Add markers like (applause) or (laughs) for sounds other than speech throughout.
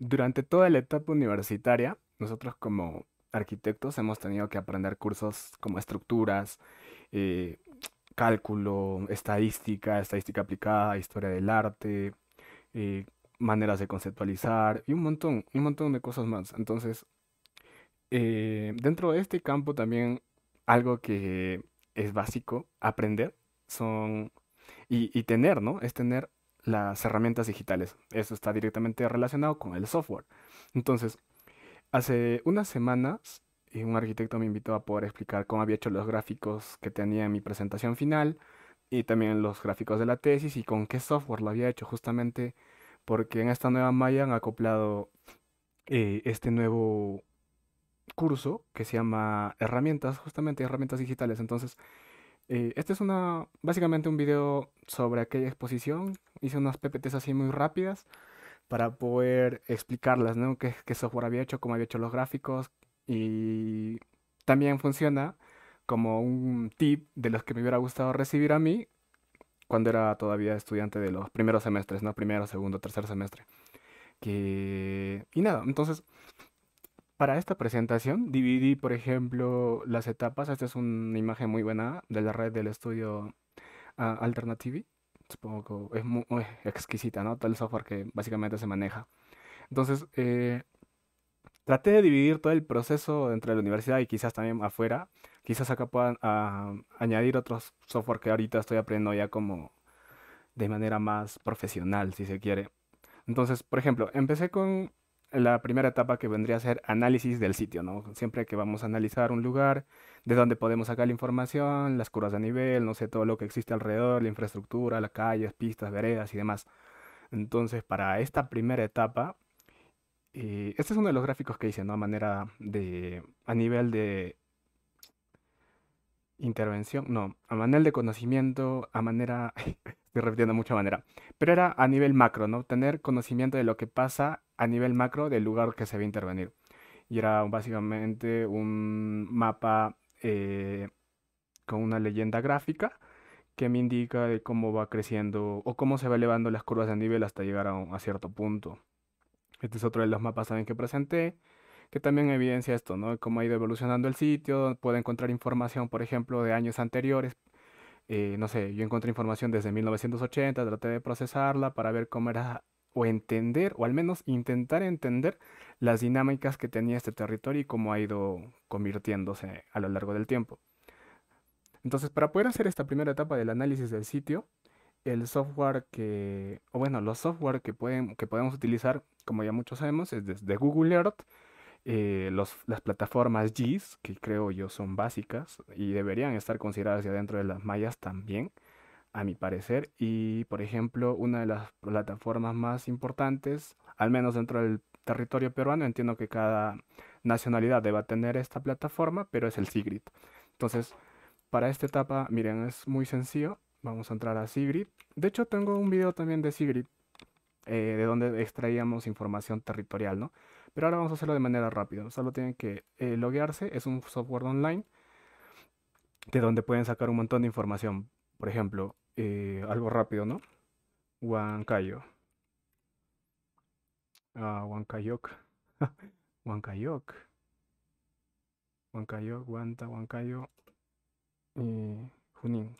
Durante toda la etapa universitaria, nosotros como arquitectos hemos tenido que aprender cursos como estructuras, eh, cálculo, estadística, estadística aplicada, historia del arte, eh, maneras de conceptualizar y un montón, un montón de cosas más. Entonces, eh, dentro de este campo también algo que es básico aprender son y, y tener, ¿no? Es tener las herramientas digitales. Eso está directamente relacionado con el software. Entonces, hace unas semanas eh, un arquitecto me invitó a poder explicar cómo había hecho los gráficos que tenía en mi presentación final y también los gráficos de la tesis y con qué software lo había hecho justamente porque en esta nueva Maya han acoplado eh, este nuevo curso que se llama herramientas, justamente herramientas digitales. Entonces, eh, este es una, básicamente un video sobre aquella exposición. Hice unas PPTs así muy rápidas para poder explicarlas, ¿no? Qué, qué software había hecho, cómo había hecho los gráficos y también funciona como un tip de los que me hubiera gustado recibir a mí cuando era todavía estudiante de los primeros semestres, ¿no? Primero, segundo, tercer semestre. Que... Y nada, entonces para esta presentación dividí, por ejemplo, las etapas. Esta es una imagen muy buena de la red del estudio ah, Alternativi. Supongo que es muy, exquisita, ¿no? Todo el software que básicamente se maneja. Entonces, eh, traté de dividir todo el proceso dentro de la universidad y quizás también afuera. Quizás acá puedan ah, añadir otros software que ahorita estoy aprendiendo ya como de manera más profesional, si se quiere. Entonces, por ejemplo, empecé con la primera etapa que vendría a ser análisis del sitio, ¿no? Siempre que vamos a analizar un lugar, de dónde podemos sacar la información, las curvas de nivel, no sé, todo lo que existe alrededor, la infraestructura, las calles, pistas, veredas y demás. Entonces, para esta primera etapa, eh, este es uno de los gráficos que hice, ¿no? A manera de, a nivel de intervención, no, a manera de conocimiento, a manera, (laughs) estoy repitiendo mucha manera, pero era a nivel macro, ¿no? Tener conocimiento de lo que pasa a nivel macro del lugar que se va a intervenir. Y era básicamente un mapa eh, con una leyenda gráfica que me indica de cómo va creciendo o cómo se va elevando las curvas de nivel hasta llegar a, un, a cierto punto. Este es otro de los mapas también que presenté que también evidencia esto, ¿no? Cómo ha ido evolucionando el sitio, puede encontrar información, por ejemplo, de años anteriores. Eh, no sé, yo encontré información desde 1980, traté de procesarla para ver cómo era o entender, o al menos intentar entender las dinámicas que tenía este territorio y cómo ha ido convirtiéndose a lo largo del tiempo. Entonces, para poder hacer esta primera etapa del análisis del sitio, el software que, o bueno, los software que, pueden, que podemos utilizar, como ya muchos sabemos, es desde Google Earth eh, las plataformas GIS, que creo yo son básicas y deberían estar consideradas ya dentro de las mallas también, a mi parecer. Y, por ejemplo, una de las plataformas más importantes, al menos dentro del territorio peruano, entiendo que cada nacionalidad deba tener esta plataforma, pero es el SIGRID. Entonces, para esta etapa, miren, es muy sencillo. Vamos a entrar a SIGRID. De hecho, tengo un video también de SIGRID, eh, de donde extraíamos información territorial, ¿no? Pero ahora vamos a hacerlo de manera rápida. Solo tienen que eh, loguearse. Es un software online de donde pueden sacar un montón de información. Por ejemplo, eh, algo rápido, ¿no? Huancayo. Ah, (laughs) huancayo Huancayoc. Eh, huancayo, Guanta, Huancayo y Junín.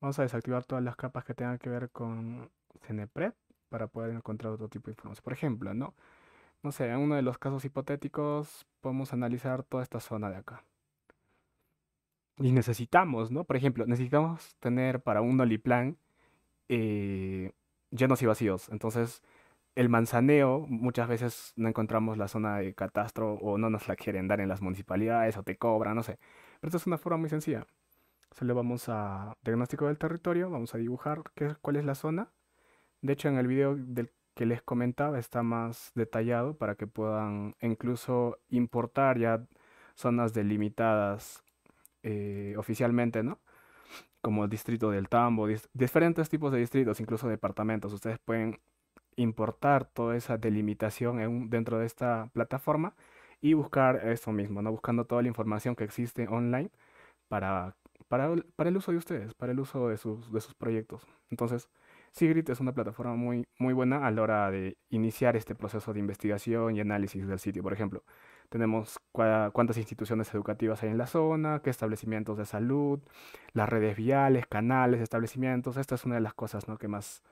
Vamos a desactivar todas las capas que tengan que ver con Ceneprep para poder encontrar otro tipo de información. Por ejemplo, ¿no? No sé, en uno de los casos hipotéticos podemos analizar toda esta zona de acá. Y necesitamos, ¿no? Por ejemplo, necesitamos tener para un oliplan eh, llenos y vacíos. Entonces, el manzaneo, muchas veces no encontramos la zona de catastro o no nos la quieren dar en las municipalidades o te cobran, no sé. Pero esto es una forma muy sencilla. Solo vamos a diagnóstico del territorio, vamos a dibujar qué, cuál es la zona de hecho, en el video del que les comentaba está más detallado para que puedan incluso importar ya zonas delimitadas eh, oficialmente, ¿no? Como el distrito del Tambo, diferentes tipos de distritos, incluso departamentos. Ustedes pueden importar toda esa delimitación dentro de esta plataforma y buscar eso mismo, ¿no? Buscando toda la información que existe online para, para, para el uso de ustedes, para el uso de sus, de sus proyectos. Entonces, Sigrid es una plataforma muy, muy buena a la hora de iniciar este proceso de investigación y análisis del sitio. Por ejemplo, tenemos cuántas instituciones educativas hay en la zona, qué establecimientos de salud, las redes viales, canales, establecimientos. Esta es una de las cosas que más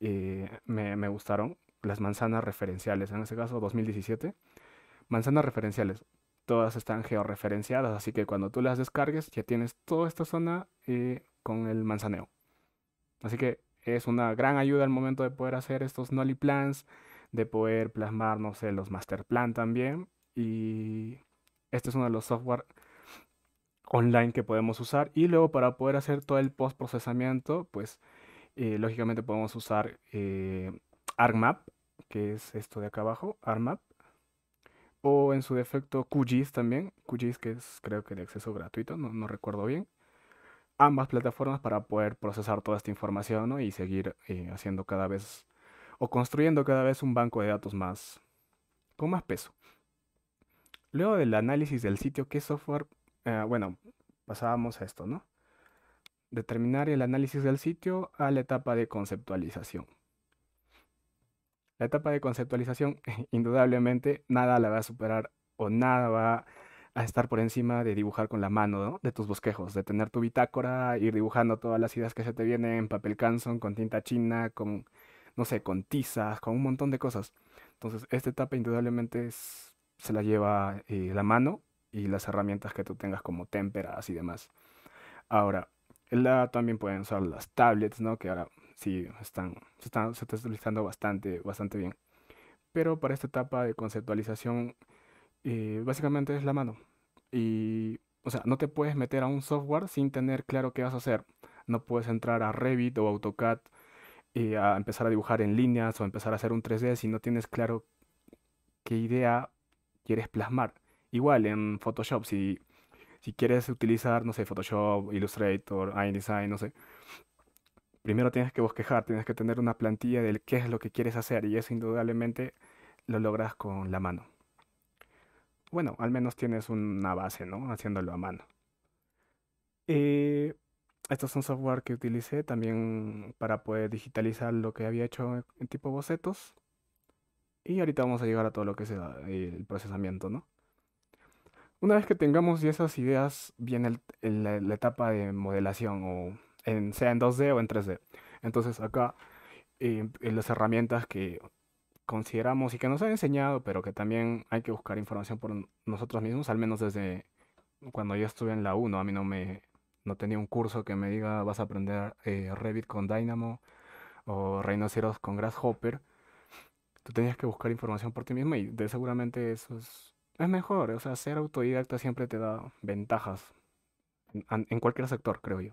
eh, me, gustaron. Las manzanas referenciales, en este caso 2017. Manzanas referenciales todas están georreferenciadas, así que cuando tú las descargues ya tienes toda esta zona eh, con el manzaneo. Así que es una gran ayuda al momento de poder hacer estos Nolly Plans, de poder plasmar, no sé, los Master Plan también. Y este es uno de los software online que podemos usar. Y luego para poder hacer todo el post procesamiento, pues eh, lógicamente podemos usar eh, que es esto de acá abajo, ARMAP. O en su defecto QGIS también, QGIS que es creo que de acceso gratuito, no, no recuerdo bien ambas plataformas para poder procesar toda esta información ¿no? y seguir eh, haciendo cada vez o construyendo cada vez un banco de datos más con más peso. Luego del análisis del sitio, ¿qué software? Eh, bueno, pasábamos a esto, ¿no? Determinar el análisis del sitio a la etapa de conceptualización. La etapa de conceptualización, (laughs) indudablemente, nada la va a superar o nada va a a estar por encima de dibujar con la mano, De tus bosquejos, de tener tu bitácora, ir dibujando todas las ideas que se te vienen en papel canson, con tinta china, con, no sé, con tizas, con un montón de cosas. Entonces, esta etapa indudablemente es, se la lleva eh, la mano y las herramientas que tú tengas como témperas y demás. Ahora, la, también pueden usar las tablets, ¿no? Que ahora sí están, se, están, utilizando bastante, bastante bien. Pero para esta etapa de conceptualización eh, básicamente es la mano. Y, o sea, no te puedes meter a un software sin tener claro qué vas a hacer. No puedes entrar a Revit o AutoCAD eh, a empezar a dibujar en líneas o empezar a hacer un 3D si no tienes claro qué idea quieres plasmar. Igual en Photoshop, si, si quieres utilizar, no sé, Photoshop, Illustrator, InDesign, no sé, primero tienes que bosquejar, tienes que tener una plantilla del qué es lo que quieres hacer y eso indudablemente lo logras con la mano bueno, al menos tienes una base, ¿no? Haciéndolo a mano. Esto eh, estos son software que utilicé también para poder digitalizar lo que había hecho en tipo bocetos. Y ahorita vamos a llegar a todo lo que es eh, el procesamiento, ¿no? Una vez que tengamos esas ideas, viene la etapa de modelación, o sea en 2D o en 3D. Entonces acá eh, en las herramientas que consideramos y que nos han enseñado, pero que también hay que buscar información por nosotros mismos, al menos desde cuando yo estuve en la 1, a mí no me tenía un curso que me diga vas a aprender eh, Revit con Dynamo o Rhinoceros con Grasshopper. Tú tenías que buscar información por ti mismo y de seguramente eso es, es mejor. O sea, ser autodidacta siempre te da ventajas en, cualquier sector, creo yo.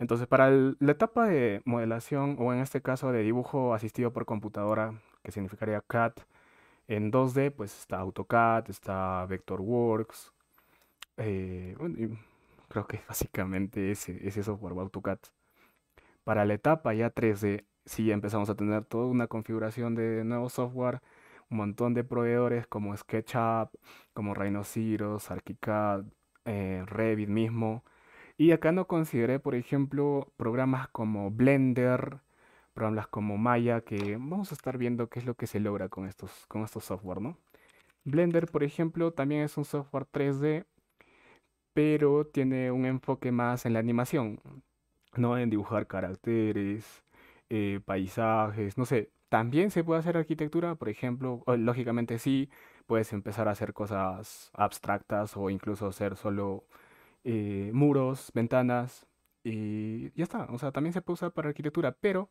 Entonces, para la etapa de modelación o en este caso de dibujo asistido por computadora, que significaría cat, En 2D, pues está AutoCAD, está Vectorworks. Eh, creo que (laughs) básicamente ese, ese software, AutoCAD. Para la etapa ya 3D, ya empezamos a tener toda una configuración de nuevo software, un montón de proveedores como SketchUp, como Rhinoceros, ArchiCAD, eh, Revit mismo. Y acá no consideré, por ejemplo, programas como Blender, programas como Maya, que vamos a estar viendo qué es lo que se logra con estos, con estos software, ¿no? Blender, por ejemplo, también es un software 3D, pero tiene un enfoque más en la animación, ¿no? En dibujar caracteres, eh, paisajes, no sé. También se puede hacer arquitectura, por ejemplo, lógicamente sí, puedes empezar a hacer cosas abstractas o incluso hacer solo eh, muros, ventanas, y ya está. O sea, también se puede usar para arquitectura, pero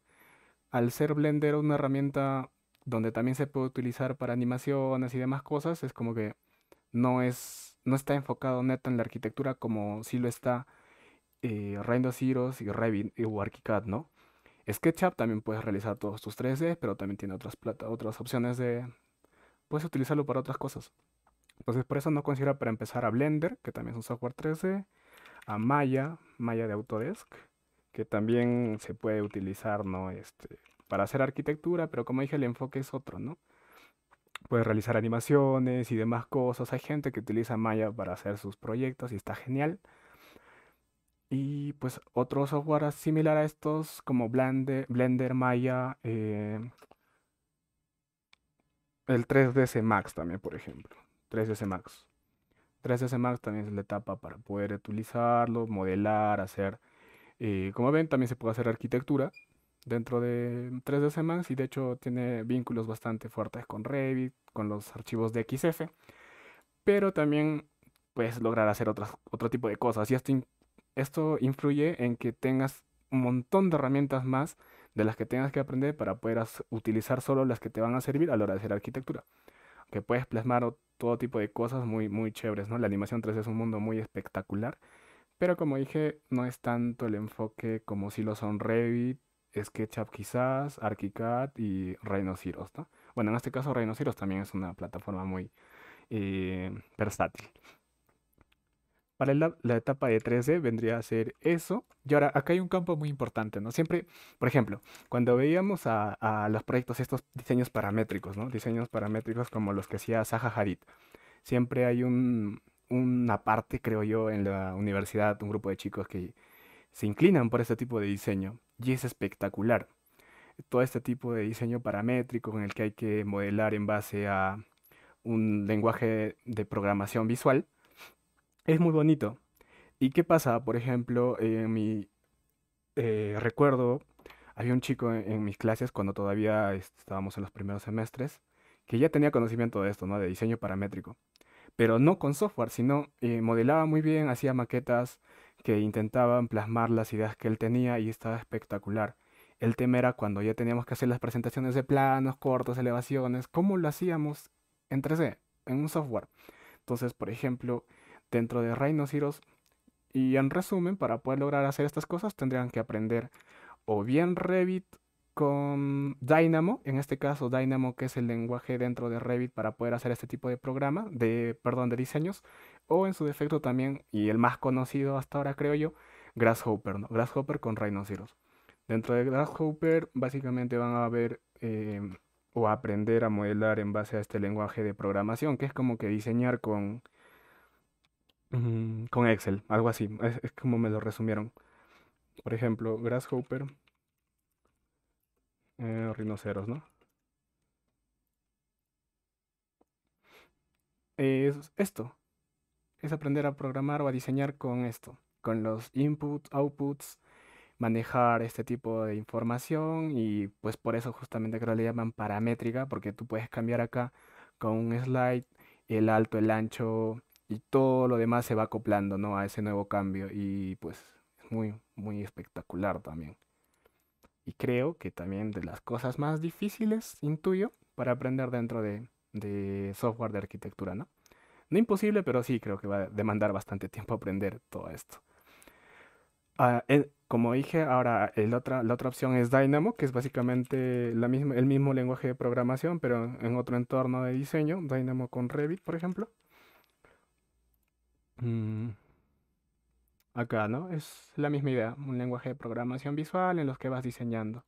al ser Blender una herramienta donde también se puede utilizar para animaciones y demás cosas, es como que no es no está enfocado neta en la arquitectura como sí lo está eh, Heroes y Revit o ArchiCAD, ¿no? SketchUp también puedes realizar todos tus 3D, pero también tiene otras, plata, otras opciones de... Puedes utilizarlo para otras cosas. Entonces por eso no considera para empezar a Blender, que también es un software 3D, a Maya, Maya de Autodesk, que también se puede utilizar, ¿no? Este, para hacer arquitectura, pero como dije, el enfoque es otro, ¿no? Puedes realizar animaciones y demás cosas. Hay gente que utiliza Maya para hacer sus proyectos y está genial. Y pues otro software similar a estos como Blender, Blender Maya, eh, el 3ds Max también, por ejemplo. 3ds Max. 3ds Max también es la etapa para poder utilizarlo, modelar, hacer y como ven, también se puede hacer arquitectura dentro de 3ds Max y de hecho tiene vínculos bastante fuertes con Revit, con los archivos de XF, pero también puedes lograr hacer otro tipo de cosas y esto, esto influye en que tengas un montón de herramientas más de las que tengas que aprender para poder utilizar solo las que te van a servir a la hora de hacer arquitectura. Que puedes plasmar todo tipo de cosas muy, muy chéveres, ¿no? La animación 3 es un mundo muy espectacular pero como dije, no es tanto el enfoque como si lo son Revit, SketchUp quizás, ArchiCAD y Rhinoceros, ¿no? Bueno, en este caso Rhinoceros también es una plataforma muy eh, versátil. Para la, etapa de 3D vendría a ser eso. Y ahora, acá hay un campo muy importante, ¿no? Siempre, por ejemplo, cuando veíamos a, a los proyectos, estos diseños paramétricos, ¿no? Diseños paramétricos como los que hacía Zaha Hadid. Siempre hay un, una parte, creo yo, en la universidad, un grupo de chicos que se inclinan por este tipo de diseño y es espectacular. Todo este tipo de diseño paramétrico en el que hay que modelar en base a un lenguaje de programación visual es muy bonito. ¿Y qué pasa? Por ejemplo, en mi eh, recuerdo, había un chico en, en mis clases cuando todavía estábamos en los primeros semestres que ya tenía conocimiento de esto, ¿no? De diseño paramétrico pero no con software, sino eh, modelaba muy bien, hacía maquetas que intentaban plasmar las ideas que él tenía y estaba espectacular. El tema era cuando ya teníamos que hacer las presentaciones de planos, cortos, elevaciones, ¿cómo lo hacíamos en 3D, en un software? Entonces, por ejemplo, dentro de Rhinoceros, y en resumen, para poder lograr hacer estas cosas tendrían que aprender o bien Revit con Dynamo, en este caso Dynamo que es el lenguaje dentro de Revit para poder hacer este tipo de programa, de, perdón, de diseños, o en su defecto también, y el más conocido hasta ahora creo yo, Grasshopper, ¿no? Grasshopper con Rhinoceros. Dentro de Grasshopper básicamente van a ver eh, o aprender a modelar en base a este lenguaje de programación, que es como que diseñar con, mm, con Excel, algo así, es como me lo resumieron. Por ejemplo, Grasshopper eh, rinoceros, ¿no? Es esto. Es aprender a programar o a diseñar con esto. Con los inputs, outputs, manejar este tipo de información y pues por eso justamente creo que le llaman paramétrica porque tú puedes cambiar acá con un slide el alto, el ancho y todo lo demás se va acoplando ¿no? a ese nuevo cambio y pues es muy, muy espectacular también y creo que también de las cosas más difíciles, intuyo, para aprender dentro de, software de arquitectura, ¿no? No imposible, pero sí creo que va a demandar bastante tiempo aprender todo esto. Ah, como dije, ahora la otra opción es Dynamo, que es básicamente la misma, el mismo lenguaje de programación, pero en otro entorno de diseño, Dynamo con Revit, por ejemplo. Mm acá, ¿no? Es la misma idea, un lenguaje de programación visual en los que vas diseñando.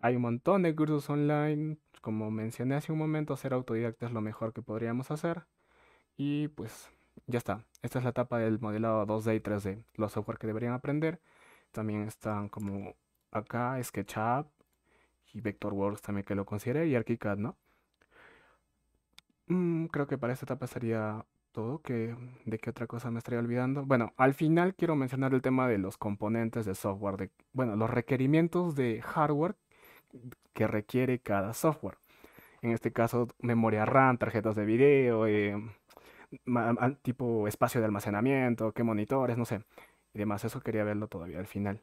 Hay un montón de cursos online, como mencioné hace un momento, ser autodidacta es lo mejor que podríamos hacer. Y pues ya está, esta es la etapa del modelado 2D y 3D, los software que deberían aprender. También están como acá SketchUp y Vectorworks también que lo consideré y ArchiCAD, ¿no? Mm, creo que para esta etapa sería todo, que, ¿de qué otra cosa me estaría olvidando? Bueno, al final quiero mencionar el tema de los componentes de software, de, bueno, los requerimientos de hardware que requiere cada software. En este caso, memoria RAM, tarjetas de video, eh, tipo espacio de almacenamiento, qué monitores, no sé. Y demás, eso quería verlo todavía al final.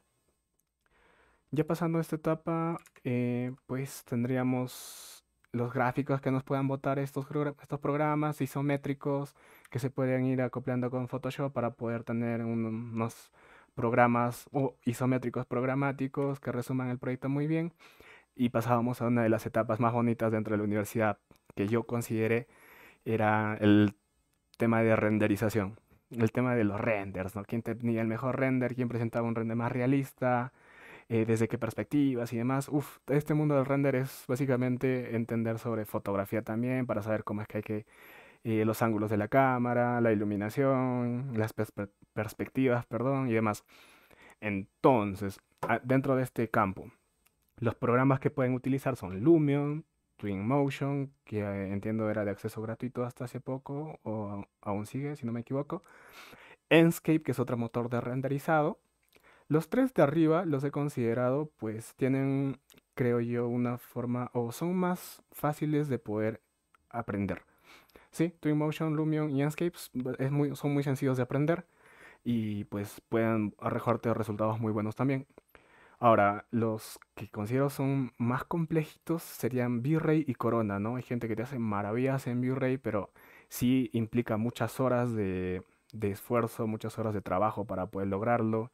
Ya pasando esta etapa, eh, pues tendríamos los gráficos que nos puedan botar estos, estos programas isométricos que se pueden ir acoplando con Photoshop para poder tener unos programas o isométricos programáticos que resuman el proyecto muy bien. Y pasábamos a una de las etapas más bonitas dentro de la universidad que yo consideré era el tema de renderización, el tema de los renders, ¿no? ¿Quién tenía el mejor render? ¿Quién presentaba un render más realista? Eh, desde qué perspectivas y demás. Uf, este mundo del render es básicamente entender sobre fotografía también, para saber cómo es que hay que eh, los ángulos de la cámara, la iluminación, las perspectivas, perdón, y demás. Entonces, ah, dentro de este campo, los programas que pueden utilizar son Lumion, Twinmotion, que eh, entiendo era de acceso gratuito hasta hace poco, o aún sigue, si no me equivoco. Enscape, que es otro motor de renderizado. Los tres de arriba los he considerado, pues tienen, creo yo, una forma o son más fáciles de poder aprender. Sí, Twinmotion, Lumion y Enscapes es son muy sencillos de aprender y pues pueden arrojarte resultados muy buenos también. Ahora, los que considero son más complejitos serían V-Ray y Corona, ¿no? Hay gente que te hace maravillas en V-Ray, pero sí implica muchas horas de, de, esfuerzo, muchas horas de trabajo para poder lograrlo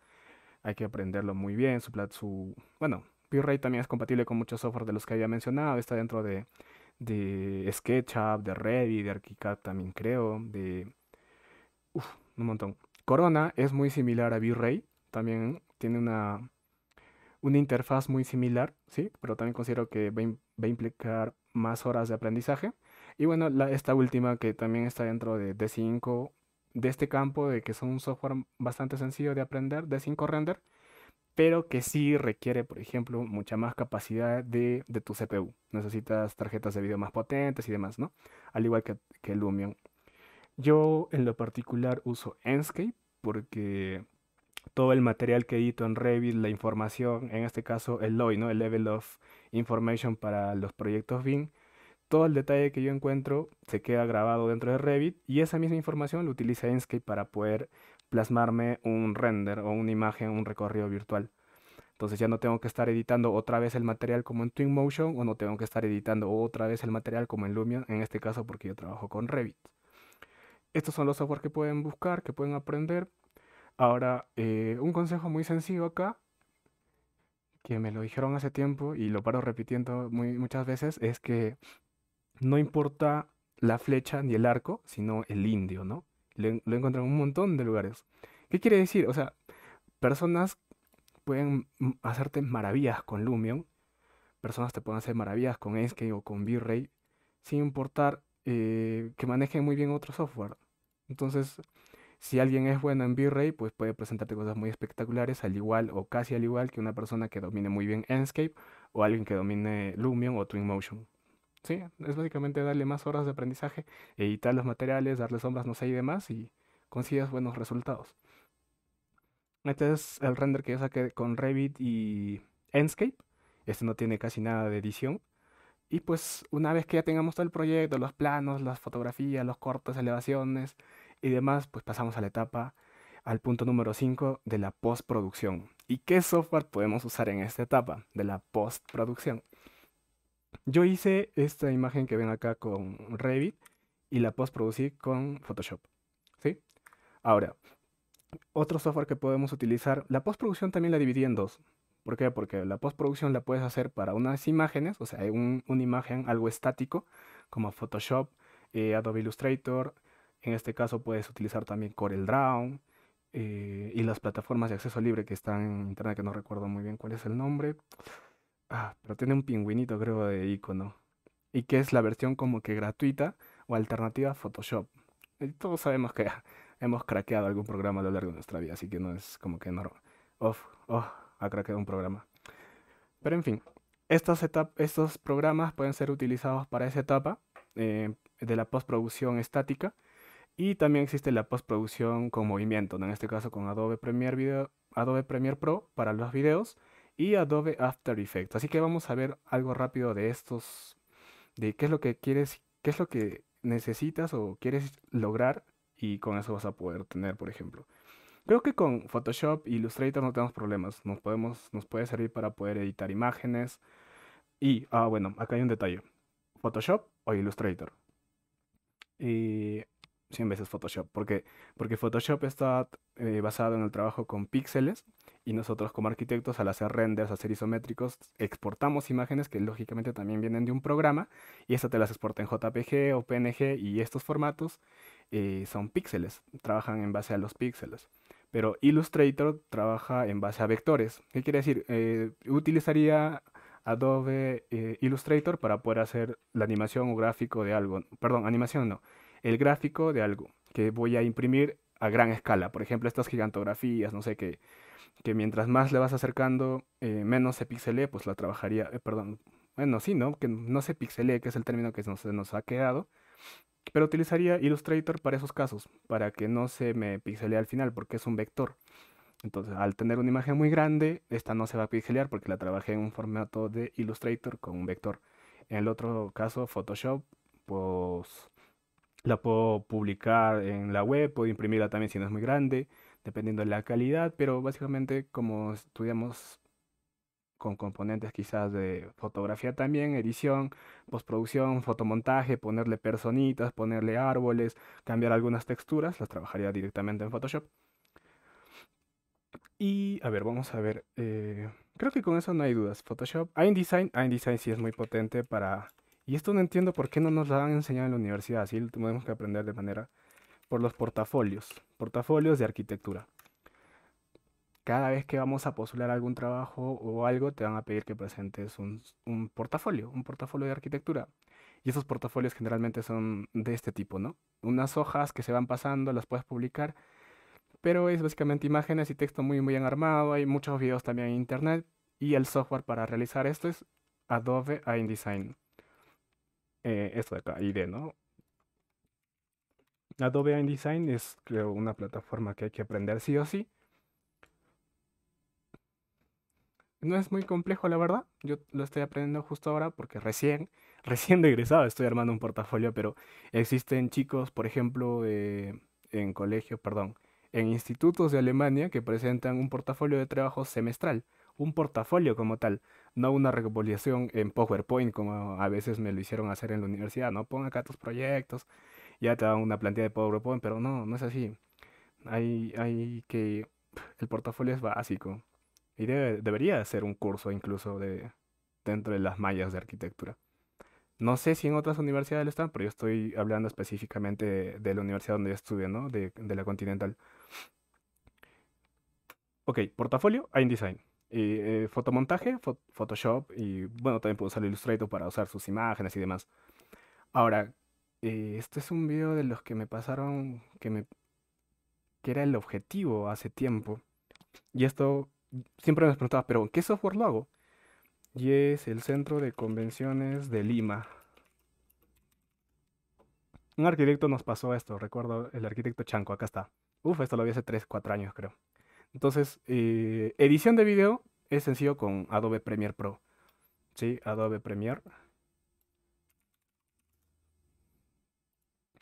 hay que aprenderlo muy bien. Su, su bueno, V-Ray también es compatible con muchos software de los que había mencionado. Está dentro de, SketchUp, de Revit, de ArchiCAD también creo, de uf, un montón. Corona es muy similar a V-Ray, también tiene una, una interfaz muy similar, sí, pero también considero que va, a implicar más horas de aprendizaje. Y bueno, esta última que también está dentro de D5 de este campo, de que son un software bastante sencillo de aprender, de 5 render, pero que sí requiere, por ejemplo, mucha más capacidad de, de, tu CPU. Necesitas tarjetas de video más potentes y demás, ¿no? Al igual que, que Lumion. Yo en lo particular uso Enscape porque todo el material que edito en Revit, la información, en este caso el LOI, ¿no? El Level of Information para los proyectos BIM, todo el detalle que yo encuentro se queda grabado dentro de Revit y esa misma información lo utiliza Inkscape para poder plasmarme un render o una imagen, un recorrido virtual. Entonces ya no tengo que estar editando otra vez el material como en Twinmotion o no tengo que estar editando otra vez el material como en Lumion, en este caso porque yo trabajo con Revit. Estos son los softwares que pueden buscar, que pueden aprender. Ahora, eh, un consejo muy sencillo acá, que me lo dijeron hace tiempo y lo paro repitiendo muy, muchas veces, es que no importa la flecha ni el arco, sino el indio, ¿no? Lo, lo en un montón de lugares. ¿Qué quiere decir? O sea, personas pueden hacerte maravillas con Lumion, personas te pueden hacer maravillas con Enscape o con V-Ray, sin importar eh, que manejen muy bien otro software. Entonces, si alguien es bueno en V-Ray, pues puede presentarte cosas muy espectaculares, al igual o casi al igual que una persona que domine muy bien Enscape o alguien que domine Lumion o Twinmotion es básicamente darle más horas de aprendizaje, editar los materiales, darle sombras, no sé, y demás, y consigas buenos resultados. Este es el render que yo saqué con Revit y Enscape. Este no tiene casi nada de edición. Y pues una vez que ya tengamos todo el proyecto, los planos, las fotografías, los cortes, elevaciones y demás, pues pasamos a la etapa, al punto número 5 de la postproducción. ¿Y qué software podemos usar en esta etapa de la postproducción? Yo hice esta imagen que ven acá con Revit y la postproducí con Photoshop. ¿Sí? Ahora, otro software que podemos utilizar, la postproducción también la dividí en dos. ¿Por qué? Porque la postproducción la puedes hacer para unas imágenes, o sea, un, una imagen, algo estático, como Photoshop, eh, Adobe Illustrator. En este caso puedes utilizar también CorelDRAW eh, y las plataformas de acceso libre que están en internet, que no recuerdo muy bien cuál es el nombre. Ah, pero tiene un pingüinito creo de icono. Y que es la versión como que gratuita o alternativa a Photoshop. todos sabemos que (laughs) hemos craqueado algún programa a lo largo de nuestra vida, así que no es como que normal. Of, oh, ha craqueado un programa. Pero en fin, estos, estos programas pueden ser utilizados para esa etapa eh, de la postproducción estática. Y también existe la postproducción con movimiento, en este caso con Adobe Adobe Premiere Pro para los videos y Adobe After Effects. Así que vamos a ver algo rápido de estos, de qué es lo que quieres, qué es lo que necesitas o quieres lograr y con eso vas a poder tener, por ejemplo. Creo que con Photoshop e Illustrator no tenemos problemas, nos, podemos, nos puede servir para poder editar imágenes. Y, ah, bueno, acá hay un detalle. Photoshop o Illustrator. Y 100 veces Photoshop, porque, porque Photoshop está eh, basado en el trabajo con píxeles y nosotros como arquitectos al hacer renders, hacer isométricos, exportamos imágenes que lógicamente también vienen de un programa y esta te las exporta en JPG o PNG y estos formatos eh, son píxeles, trabajan en base a los píxeles. Pero Illustrator trabaja en base a vectores. ¿Qué quiere decir? Eh, utilizaría Adobe eh, Illustrator para poder hacer la animación o gráfico de algo. Perdón, animación no. El gráfico de algo que voy a imprimir a gran escala. Por ejemplo, estas gigantografías, no sé qué que mientras más le vas acercando, eh, menos se pixelee, pues la trabajaría, eh, perdón, bueno, sí, ¿no? Que no se pixelee, que es el término que nos, nos ha quedado, pero utilizaría Illustrator para esos casos, para que no se me pixelee al final, porque es un vector. Entonces, al tener una imagen muy grande, esta no se va a pixelear porque la trabajé en un formato de Illustrator con un vector. En el otro caso, Photoshop, pues la puedo publicar en la web, puedo imprimirla también si no es muy grande dependiendo de la calidad, pero básicamente como estudiamos con componentes quizás de fotografía también, edición, postproducción, fotomontaje, ponerle personitas, ponerle árboles, cambiar algunas texturas, las trabajaría directamente en Photoshop. Y a ver, vamos a ver, eh, creo que con eso no hay dudas. Photoshop, InDesign, InDesign sí es muy potente para... Y esto no entiendo por qué no nos lo han enseñado en la universidad, así lo tenemos que aprender de manera por los portafolios, portafolios de arquitectura. Cada vez que vamos a postular algún trabajo o algo, te van a pedir que presentes un, portafolio, un portafolio de arquitectura. Y esos portafolios generalmente son de este tipo, ¿no? Unas hojas que se van pasando, las puedes publicar, pero es básicamente imágenes y texto muy, muy bien armado. Hay muchos videos también en internet y el software para realizar esto es Adobe InDesign. Eh, esto de acá, ID, ¿no? Adobe InDesign es, creo, una plataforma que hay que aprender sí o sí. No es muy complejo, la verdad. Yo lo estoy aprendiendo justo ahora porque recién, (laughs) recién egresado estoy armando un portafolio, pero existen chicos, por ejemplo, eh, en colegio, perdón, en institutos de Alemania que presentan un portafolio de trabajo semestral, un portafolio como tal, no una recopilación en PowerPoint como a veces me lo hicieron hacer en la universidad, ¿no? Pon acá tus proyectos, ya te da una plantilla de PowerPoint, pero no, no es así. Hay, hay que... El portafolio es básico. Y debería ser un curso incluso de, dentro de las mallas de arquitectura. No sé si en otras universidades lo están, pero yo estoy hablando específicamente de, la universidad donde yo estudio, ¿no? De, la Continental. Ok, portafolio, InDesign. Eh, fotomontaje, Photoshop y bueno, también puedo usar Illustrator para usar sus imágenes y demás. Ahora, eh, este es un video de los que me pasaron que me que era el objetivo hace tiempo. Y esto siempre me preguntaba, pero ¿qué software lo hago? Y es el Centro de Convenciones de Lima. Un arquitecto nos pasó esto, recuerdo el arquitecto Chanco, acá está. Uf, esto lo vi hace 3, 4 años creo. Entonces, eh, edición de video es sencillo con Adobe Premiere Pro. Sí, Adobe Premiere.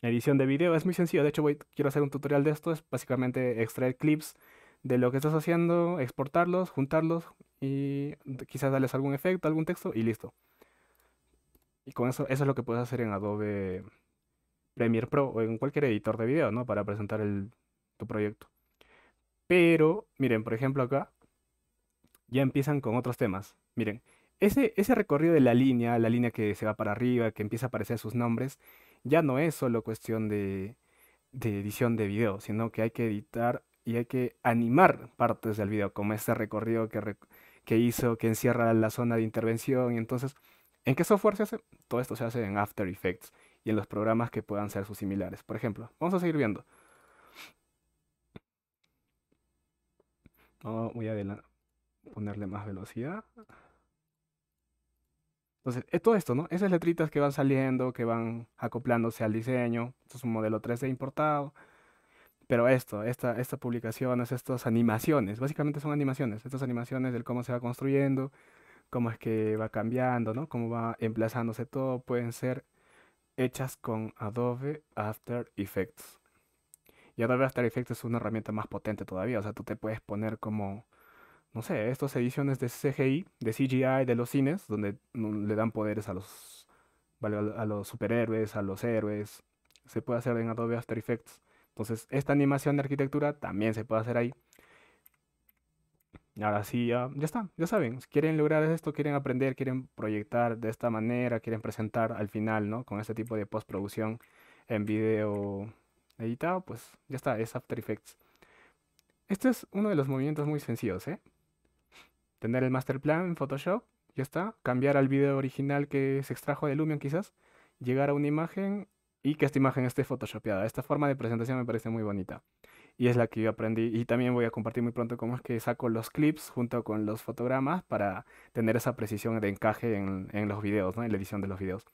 edición de video. Es muy sencillo, de hecho voy, quiero hacer un tutorial de esto, es básicamente extraer clips de lo que estás haciendo, exportarlos, juntarlos y quizás darles algún efecto, algún texto y listo. Y con eso, eso es lo que puedes hacer en Adobe Premiere Pro o en cualquier editor de video, ¿no? Para presentar tu proyecto. Pero, miren, por ejemplo acá, ya empiezan con otros temas. Miren, ese, ese recorrido de la línea, la línea que se va para arriba, que empieza a aparecer sus nombres, ya no es solo cuestión de, edición de video, sino que hay que editar y hay que animar partes del video, como este recorrido que, hizo, que encierra la zona de intervención. Y entonces, ¿en qué software se hace? Todo esto se hace en After Effects y en los programas que puedan ser sus similares. Por ejemplo, vamos a seguir viendo. voy a ponerle más velocidad. Entonces, es todo esto, ¿no? Esas letritas que van saliendo, que van acoplándose al diseño. Esto es un modelo 3D importado. Pero esto, esta, esta publicación, es estas animaciones, básicamente son animaciones, estas animaciones del cómo se va construyendo, cómo es que va cambiando, ¿no? Cómo va emplazándose todo, pueden ser hechas con Adobe After Effects. Y Adobe After Effects es una herramienta más potente todavía, o sea, tú te puedes poner como no sé, estas ediciones de CGI, de CGI, de los cines, donde le dan poderes a los, a los superhéroes, a los héroes. Se puede hacer en Adobe After Effects. Entonces, esta animación de arquitectura también se puede hacer ahí. Ahora sí, ya, ya está, ya saben, si quieren lograr esto, quieren aprender, quieren proyectar de esta manera, quieren presentar al final, ¿no? Con este tipo de postproducción en video editado, pues ya está, es After Effects. Este es uno de los movimientos muy sencillos, ¿eh? tener el master plan en Photoshop, ya está, cambiar al video original que se extrajo de Lumion quizás, llegar a una imagen y que esta imagen esté photoshopeada. Esta forma de presentación me parece muy bonita y es la que yo aprendí y también voy a compartir muy pronto cómo es que saco los clips junto con los fotogramas para tener esa precisión de encaje en, los videos, en la edición de los videos.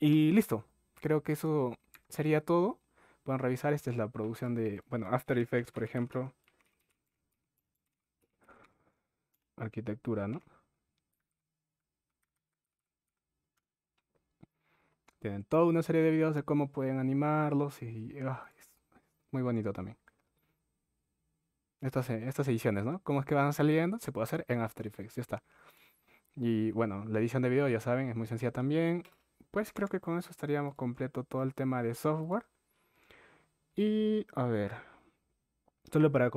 Y listo, creo que eso sería todo. Pueden revisar, esta es la producción de, bueno, After Effects, por ejemplo, arquitectura, ¿no? Tienen toda una serie de videos de cómo pueden animarlos y ah, es muy bonito también. Estas, eh, estas ediciones, ¿no? ¿Cómo es que van saliendo? Se puede hacer en After Effects, ya está. Y bueno, la edición de video, ya saben, es muy sencilla también. Pues creo que con eso estaríamos completo todo el tema de software. Y a ver, solo para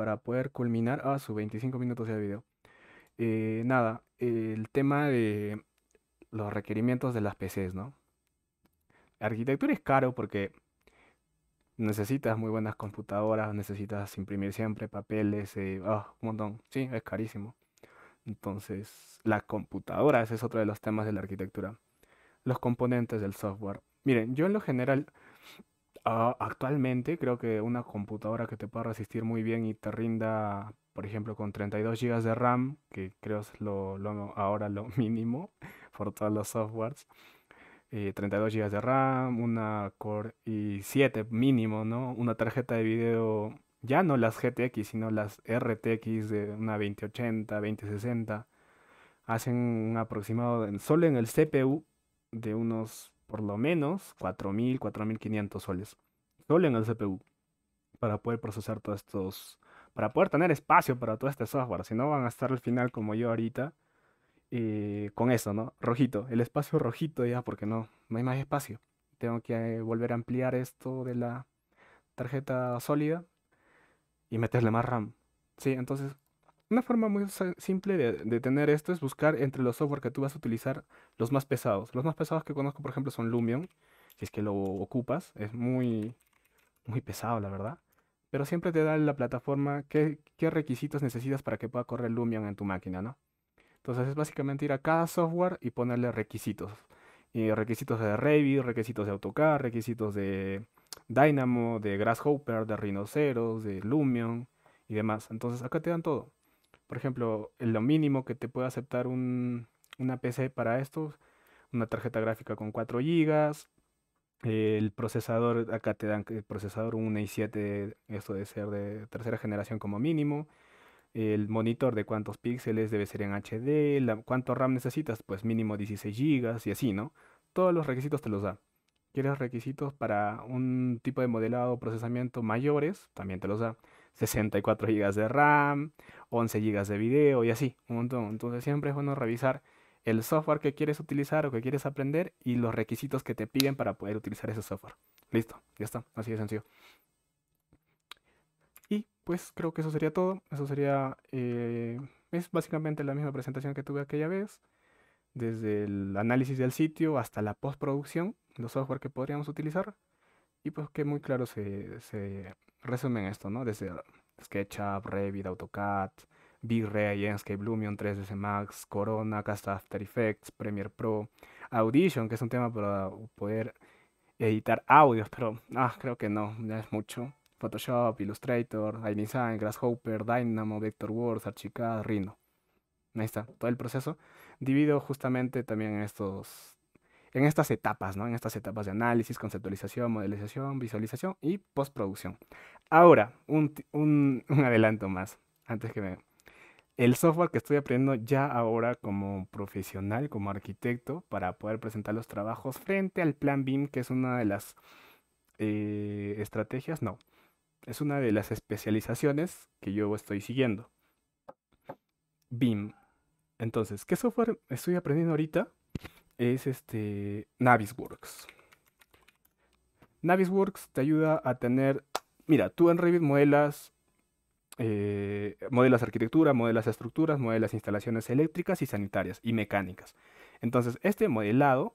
para poder culminar a ah, sus 25 minutos de video. Eh, nada, el tema de los requerimientos de las PCs, ¿no? La arquitectura es caro porque necesitas muy buenas computadoras, necesitas imprimir siempre papeles, eh, ah, un montón. Sí, es carísimo. Entonces, las computadoras es otro de los temas de la arquitectura. Los componentes del software. Miren, yo en lo general Ah, actualmente creo que una computadora que te pueda resistir muy bien y te rinda, por ejemplo, con 32 GB de RAM, que creo es lo, ahora lo (laughs) mínimo por todos los softwares, 32 eh, GB de RAM, una Core y 7 mínimo, ¿no? Una tarjeta de video, ya no las GTX, sino las RTX de una 2080, 2060, hacen un aproximado solo en el CPU de unos por lo menos 4.000, 4.500 soles, solo en el CPU, para poder procesar todos estos, para poder tener espacio para todo este software, si no van a estar al final como yo ahorita, eh, con eso, ¿no? Rojito, el espacio rojito ya, porque no, no hay más espacio. Tengo que eh, volver a ampliar esto de la tarjeta sólida y meterle más RAM. Sí, entonces una forma muy simple de, tener esto es buscar entre los software que tú vas a utilizar los más pesados. Los más pesados que conozco, por ejemplo, son Lumion. Si es que lo ocupas, es muy, muy pesado, la verdad. Pero siempre te da la plataforma qué, requisitos necesitas para que pueda correr Lumion en tu máquina, ¿no? Entonces es básicamente ir a cada software y ponerle requisitos. Eh, requisitos de Revit, requisitos de AutoCAD, requisitos de Dynamo, de Grasshopper, de Rhinoceros, de Lumion y demás. Entonces acá te dan todo por ejemplo, lo mínimo que te puede aceptar un, una PC para esto, una tarjeta gráfica con 4 GB, el procesador, acá te dan el procesador un i7, esto debe ser de tercera generación como mínimo. El monitor de cuántos píxeles debe ser en HD, cuánto RAM necesitas, pues mínimo 16 GB y así, ¿no? Todos los requisitos te los da. ¿Quieres requisitos para un tipo de modelado o procesamiento mayores? También te los da. 64 GB de RAM, 11 GB de video y así, un montón. Entonces siempre es bueno revisar el software que quieres utilizar o que quieres aprender y los requisitos que te piden para poder utilizar ese software. Listo, ya está, así de sencillo. Y pues creo que eso sería todo. Eso sería, eh, es básicamente la misma presentación que tuve aquella vez, desde el análisis del sitio hasta la postproducción, los software que podríamos utilizar. Y pues que muy claro se, se resumen esto, ¿no? Desde ah, SketchUp, Revit, AutoCAD, V-Ray, Enscape, Lumion, 3ds Max, Corona, Cast After Effects, Premiere Pro, Audition, que es un tema para poder editar audios, pero ah, creo que no, ya es mucho. Photoshop, Illustrator, iDesign, Grasshopper, Dynamo, Vectorworks, Archicad, Rhino. Ahí está, todo el proceso. Divido justamente también estos en estas etapas, ¿no? En estas etapas de análisis, conceptualización, modelización, visualización y postproducción. Ahora, (laughs) un, adelanto más, antes que me... El software que estoy aprendiendo ya ahora como profesional, como arquitecto, para poder presentar los trabajos frente al plan BIM, que es una de las eh, estrategias, no, es una de las especializaciones que yo estoy siguiendo. BIM. Entonces, ¿qué software estoy aprendiendo ahorita? es este Navisworks. Navisworks te ayuda a tener, mira, tú en Revit modelas, eh, modelas arquitectura, modelas estructuras, modelas instalaciones eléctricas y sanitarias y mecánicas. Entonces, este modelado,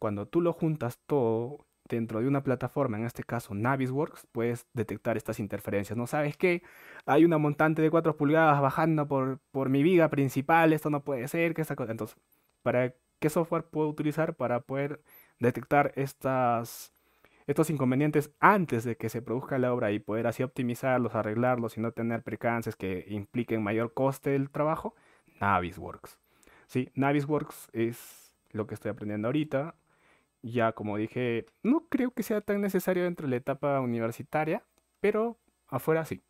cuando tú lo juntas todo dentro de una plataforma, en este caso Navisworks, puedes detectar estas interferencias. No sabes qué, hay una montante de 4 pulgadas bajando por, por mi viga principal, esto no puede ser, que esta cosa. Entonces, para qué software puedo utilizar para poder detectar estas, estos inconvenientes antes de que se produzca la obra y poder así optimizarlos, arreglarlos y no tener percances que impliquen mayor coste del trabajo, Navisworks. Sí, Navisworks es lo que estoy aprendiendo ahorita. Ya como dije, no creo que sea tan necesario dentro de la etapa universitaria, pero afuera sí.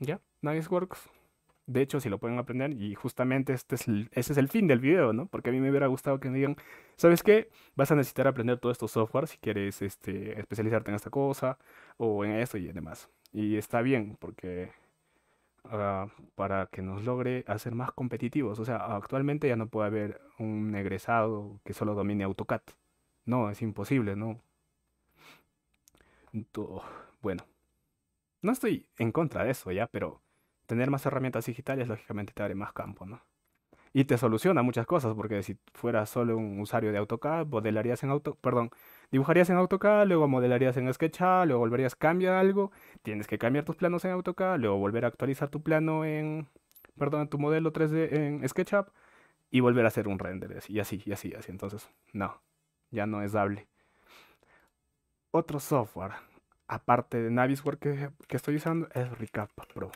¿Ya? Navisworks de hecho, si lo pueden aprender, y justamente este es ese es el fin del video, ¿no? Porque a mí me hubiera gustado que me digan, ¿sabes qué? Vas a necesitar aprender todos estos software si quieres este, especializarte en esta cosa o en esto y demás. Y está bien, porque ah, para que nos logre hacer más competitivos. O sea, actualmente ya no puede haber un egresado que solo domine AutoCAD. No, es imposible, ¿no? Bueno, no estoy en contra de eso ya, pero tener más herramientas digitales, lógicamente te abre más campo, ¿no? Y te soluciona muchas cosas, porque si fueras solo un usuario de AutoCAD, modelarías en auto, perdón, dibujarías en AutoCAD, luego modelarías en SketchUp, luego volverías cambiar algo, tienes que cambiar tus planos en AutoCAD, luego volver a actualizar tu plano en, perdón, tu modelo 3D en SketchUp y volver a hacer un render y así, y así, y así. Entonces, no, ya no es dable. Otro software, aparte de Navisware que, que estoy usando, es Recap Pro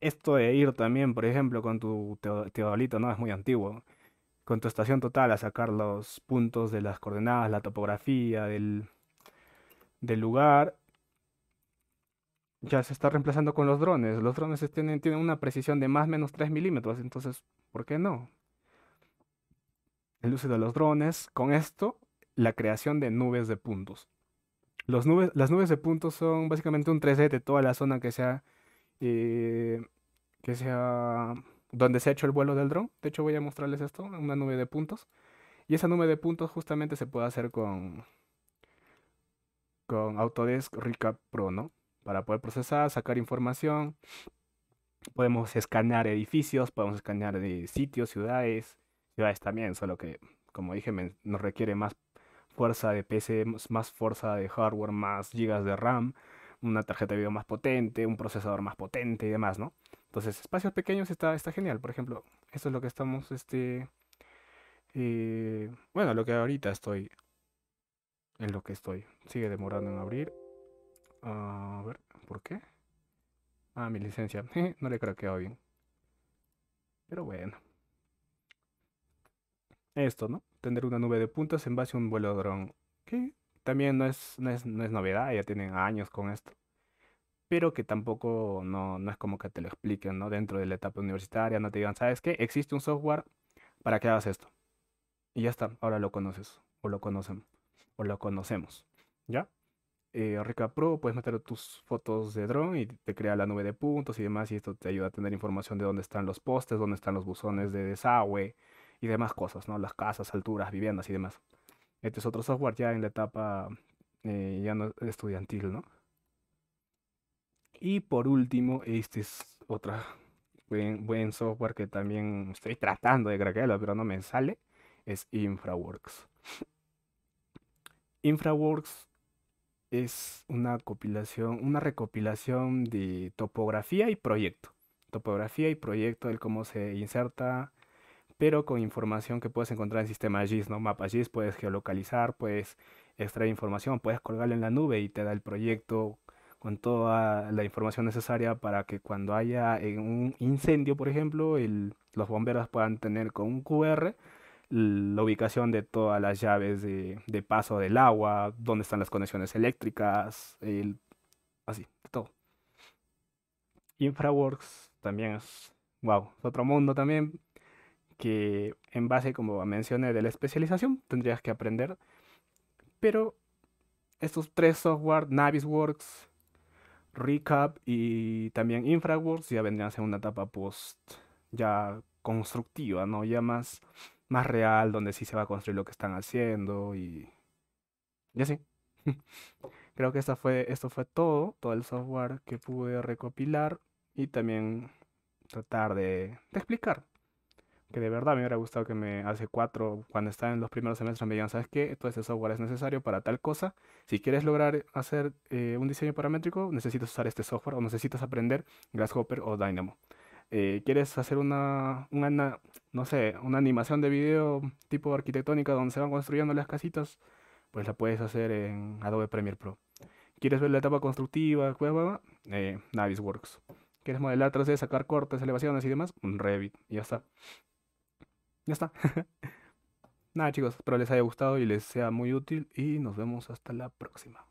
esto de ir también, por ejemplo, con tu teodolito, ¿no? Es muy antiguo. Con tu estación total a sacar los puntos de las coordenadas, la topografía del, lugar. Ya se está reemplazando con los drones. Los drones tienen, tienen una precisión de más o menos 3 milímetros. Entonces, ¿por qué no? El uso de los drones. Con esto, la creación de nubes de puntos. nubes, las nubes de puntos son básicamente un 3D de toda la zona que sea... Eh, que sea donde se ha hecho el vuelo del dron. De hecho, voy a mostrarles esto, una nube de puntos. Y esa nube de puntos justamente se puede hacer con, con Autodesk Recap Pro, ¿no? Para poder procesar, sacar información. Podemos escanear edificios, podemos escanear de eh, sitios, ciudades, ciudades también, solo que, como dije, nos requiere más fuerza de PC, más fuerza de hardware, más gigas de RAM una tarjeta de video más potente, un procesador más potente y demás, ¿no? Entonces, espacios pequeños está, está genial. Por ejemplo, esto es lo que estamos, este, eh, bueno, lo que ahorita estoy, en lo que estoy. Sigue demorando en abrir. a ver, ¿por qué? Ah, mi licencia. (laughs) no le creo que va bien. Pero bueno. Esto, ¿no? Tener una nube de puntos en base a un vuelo de dron. ¿Qué? también no es, no es, novedad, ya tienen años con esto, pero que tampoco no, es como que te lo expliquen, ¿no? Dentro de la etapa universitaria, no te digan, ¿sabes qué? Existe un software para que hagas esto. Y ya está, ahora lo conoces, o lo conocen, o lo conocemos, ¿ya? Eh, Rica Pro, puedes meter tus fotos de drone y te crea la nube de puntos y demás, y esto te ayuda a tener información de dónde están los postes, dónde están los buzones de desagüe y demás cosas, ¿no? Las casas, alturas, viviendas y demás este es otro software ya en la etapa eh, ya no estudiantil, ¿no? Y por último, este es otro buen, software que también estoy tratando de craquearlo, pero no me sale, es InfraWorks. InfraWorks es una compilación, una recopilación de topografía y proyecto. Topografía y proyecto, el cómo se inserta pero con información que puedes encontrar en sistema GIS, ¿no? Mapa GIS, puedes geolocalizar, puedes extraer información, puedes colgarla en la nube y te da el proyecto con toda la información necesaria para que cuando haya eh, un incendio, por ejemplo, los bomberos puedan tener con un QR la ubicación de todas las llaves de, paso del agua, dónde están las conexiones eléctricas, el, así, todo. Infraworks también es, wow, es otro mundo también, que en base, como mencioné, de la especialización tendrías que aprender. Pero estos tres software, Navisworks, Recap y también InfraWorks, ya vendrían a ser una etapa post ya constructiva, ¿no? Ya más, más real, donde sí se va a construir lo que están haciendo y... Y así. (laughs) Creo que esta fue, esto fue todo, todo el software que pude recopilar y también tratar de, de explicar que de verdad me hubiera gustado que me hace cuatro, cuando estaba en los primeros semestres, me digan, ¿sabes qué? Todo ese software es necesario para tal cosa. Si quieres lograr hacer eh, un diseño paramétrico, necesitas usar este software o necesitas aprender Grasshopper o Dynamo. Eh, ¿Quieres hacer una, no sé, una animación de video tipo arquitectónica donde se van construyendo las casitas? Pues la puedes hacer en Adobe Premiere Pro. ¿Quieres ver la etapa constructiva? Eh, Navisworks. ¿Quieres modelar 3D, sacar cortes, elevaciones y demás? Un Revit. Y ya está. Ya está. (laughs) Nada chicos, espero les haya gustado y les sea muy útil y nos vemos hasta la próxima.